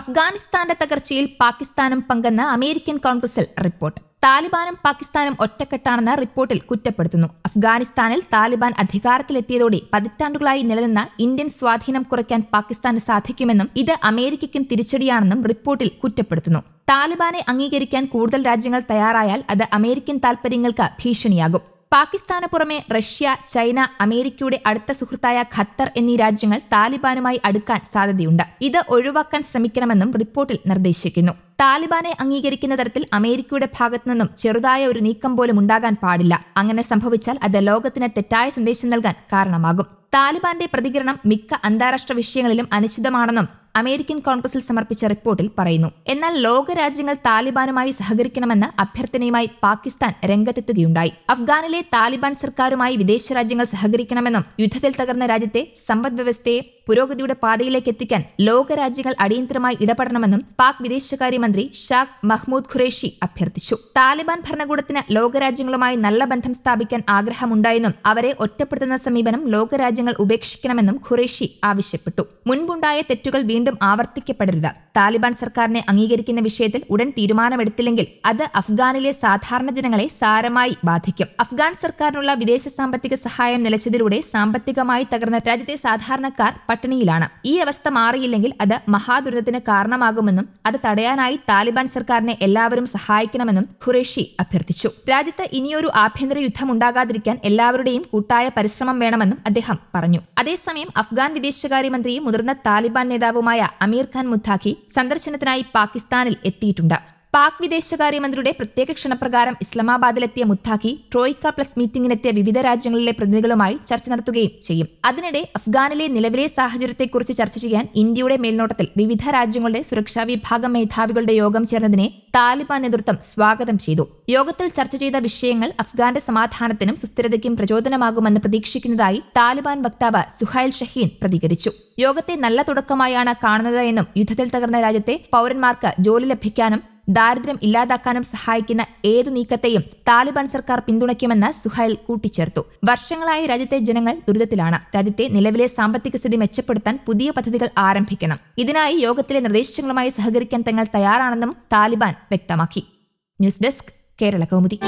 അഫ്ഗാനിസ്ഥാന്റെ തകർച്ചയിൽ പാകിസ്ഥാനും പങ്കെന്ന് അമേരിക്കൻ കോൺഗ്രസിൽ റിപ്പോർട്ട് താലിബാനും പാകിസ്ഥാനും ഒറ്റക്കെട്ടാണെന്ന് റിപ്പോർട്ടിൽ കുറ്റപ്പെടുത്തുന്നു അഫ്ഗാനിസ്ഥാനിൽ താലിബാൻ അധികാരത്തിലെത്തിയതോടെ പതിറ്റാണ്ടുകളായി നിലനിന്ന ഇന്ത്യൻ സ്വാധീനം കുറയ്ക്കാൻ പാകിസ്ഥാന് സാധിക്കുമെന്നും ഇത് അമേരിക്കയ്ക്കും തിരിച്ചടിയാണെന്നും റിപ്പോർട്ടിൽ കുറ്റപ്പെടുത്തുന്നു താലിബാനെ അംഗീകരിക്കാൻ കൂടുതൽ രാജ്യങ്ങൾ തയ്യാറായാൽ അത് അമേരിക്കൻ താൽപര്യങ്ങൾക്ക് ഭീഷണിയാകും പാകിസ്ഥാന് പുറമെ റഷ്യ ചൈന അമേരിക്കയുടെ അടുത്ത സുഹൃത്തായ ഖത്തർ എന്നീ രാജ്യങ്ങൾ താലിബാനുമായി അടുക്കാൻ സാധ്യതയുണ്ട് ഇത് ഒഴിവാക്കാൻ ശ്രമിക്കണമെന്നും റിപ്പോർട്ടിൽ നിർദ്ദേശിക്കുന്നു താലിബാനെ അംഗീകരിക്കുന്ന തരത്തിൽ അമേരിക്കയുടെ ഭാഗത്തു നിന്നും ചെറുതായ ഒരു നീക്കം പോലും ഉണ്ടാകാൻ പാടില്ല അങ്ങനെ സംഭവിച്ചാൽ അത് ലോകത്തിന് തെറ്റായ സന്ദേശം നൽകാൻ കാരണമാകും താലിബാന്റെ പ്രതികരണം മിക്ക അന്താരാഷ്ട്ര വിഷയങ്ങളിലും അനിശ്ചിതമാണെന്നും അമേരിക്കൻ കോൺഗ്രസിൽ സമർപ്പിച്ച റിപ്പോർട്ടിൽ പറയുന്നു എന്നാൽ ലോകരാജ്യങ്ങൾ താലിബാനുമായി സഹകരിക്കണമെന്ന അഭ്യർത്ഥനയുമായി പാകിസ്ഥാൻ രംഗത്തെത്തുകയുണ്ടായി അഫ്ഗാനിലെ താലിബാൻ സർക്കാരുമായി വിദേശ രാജ്യങ്ങൾ സഹകരിക്കണമെന്നും യുദ്ധത്തിൽ തകർന്ന രാജ്യത്തെ സമ്പദ്വ്യവസ്ഥയെ പുരോഗതിയുടെ പാതയിലേക്ക് എത്തിക്കാൻ ലോകരാജ്യങ്ങൾ അടിയന്തരമായി ഇടപെടണമെന്നും പാക് വിദേശകാര്യമന്ത്രി ഷാഖ് മഹ്മൂദ് ഖുറേഷി അഭ്യർത്ഥിച്ചു താലിബാൻ ഭരണകൂടത്തിന് ലോകരാജ്യങ്ങളുമായി നല്ല ബന്ധം സ്ഥാപിക്കാൻ ആഗ്രഹമുണ്ടായെന്നും അവരെ ഒറ്റപ്പെടുത്തുന്ന സമീപനം ലോകരാജ്യങ്ങൾ ഉപേക്ഷിക്കണമെന്നും ഖുറേഷി ആവശ്യപ്പെട്ടു മുൻപുണ്ടായ തെറ്റുകൾ വീണ്ടും വീണ്ടും ആവർത്തിക്കപ്പെടരുത് താലിബാൻ സർക്കാരിനെ അംഗീകരിക്കുന്ന വിഷയത്തിൽ ഉടൻ തീരുമാനമെടുത്തില്ലെങ്കിൽ അത് അഫ്ഗാനിലെ സാധാരണ ജനങ്ങളെ സാരമായി ബാധിക്കും അഫ്ഗാൻ സർക്കാരിനുള്ള വിദേശ സാമ്പത്തിക സഹായം നിലച്ചതിലൂടെ സാമ്പത്തികമായി തകർന്ന രാജ്യത്തെ സാധാരണക്കാർ പട്ടിണിയിലാണ് ഈ അവസ്ഥ മാറിയില്ലെങ്കിൽ അത് മഹാദുരിതത്തിന് കാരണമാകുമെന്നും അത് തടയാനായി താലിബാൻ സർക്കാരിനെ എല്ലാവരും സഹായിക്കണമെന്നും ഖുറേഷി അഭ്യർത്ഥിച്ചു രാജ്യത്ത് ഇനിയൊരു ആഭ്യന്തര യുദ്ധം ഉണ്ടാകാതിരിക്കാൻ എല്ലാവരുടെയും കൂട്ടായ പരിശ്രമം വേണമെന്നും അദ്ദേഹം പറഞ്ഞു അതേസമയം അഫ്ഗാൻ വിദേശകാര്യമന്ത്രിയും മുതിർന്ന താലിബാൻ നേതാവുമായി താരമായ അമീർ ഖാൻ മുത്താഖി സന്ദർശനത്തിനായി പാകിസ്ഥാനിൽ എത്തിയിട്ടുണ്ട് പാക് വിദേശകാര്യമന്ത്രിയുടെ പ്രത്യേക ക്ഷണപ്രകാരം ഇസ്ലാമാബാദിലെത്തിയ മുത്താഖി ട്രോയിക്ക പ്ലസ് മീറ്റിംഗിനെത്തിയ വിവിധ രാജ്യങ്ങളിലെ പ്രതിനിധികളുമായി ചർച്ച നടത്തുകയും ചെയ്യും അതിനിടെ അഫ്ഗാനിലെ നിലവിലെ സാഹചര്യത്തെക്കുറിച്ച് ചർച്ച ചെയ്യാൻ ഇന്ത്യയുടെ മേൽനോട്ടത്തിൽ വിവിധ രാജ്യങ്ങളുടെ സുരക്ഷാ വിഭാഗം മേധാവികളുടെ യോഗം ചേർന്നതിനെ താലിബാൻ നേതൃത്വം സ്വാഗതം ചെയ്തു യോഗത്തിൽ ചർച്ച ചെയ്ത വിഷയങ്ങൾ അഫ്ഗാന്റെ സമാധാനത്തിനും സുസ്ഥിരതയ്ക്കും പ്രചോദനമാകുമെന്ന് പ്രതീക്ഷിക്കുന്നതായി താലിബാൻ വക്താവ് സുഹൈൽ ഷഹീൻ പ്രതികരിച്ചു യോഗത്തെ നല്ല തുടക്കമായാണ് കാണുന്നത് എന്നും യുദ്ധത്തിൽ തകർന്ന രാജ്യത്തെ പൌരന്മാർക്ക് ജോലി ലഭിക്കാനും ദാരിദ്ര്യം ഇല്ലാതാക്കാനും സഹായിക്കുന്ന ഏതു നീക്കത്തെയും താലിബാൻ സർക്കാർ പിന്തുണയ്ക്കുമെന്ന് സുഹൈൽ കൂട്ടിച്ചേർത്തു വർഷങ്ങളായി രാജ്യത്തെ ജനങ്ങൾ ദുരിതത്തിലാണ് രാജ്യത്തെ നിലവിലെ സാമ്പത്തിക സ്ഥിതി മെച്ചപ്പെടുത്താൻ പുതിയ പദ്ധതികൾ ആരംഭിക്കണം ഇതിനായി യോഗത്തിലെ നിർദ്ദേശങ്ങളുമായി സഹകരിക്കാൻ തങ്ങൾ തയ്യാറാണെന്നും താലിബാൻ വ്യക്തമാക്കി ന്യൂസ് ഡെസ്ക് കേരള കൗമുദി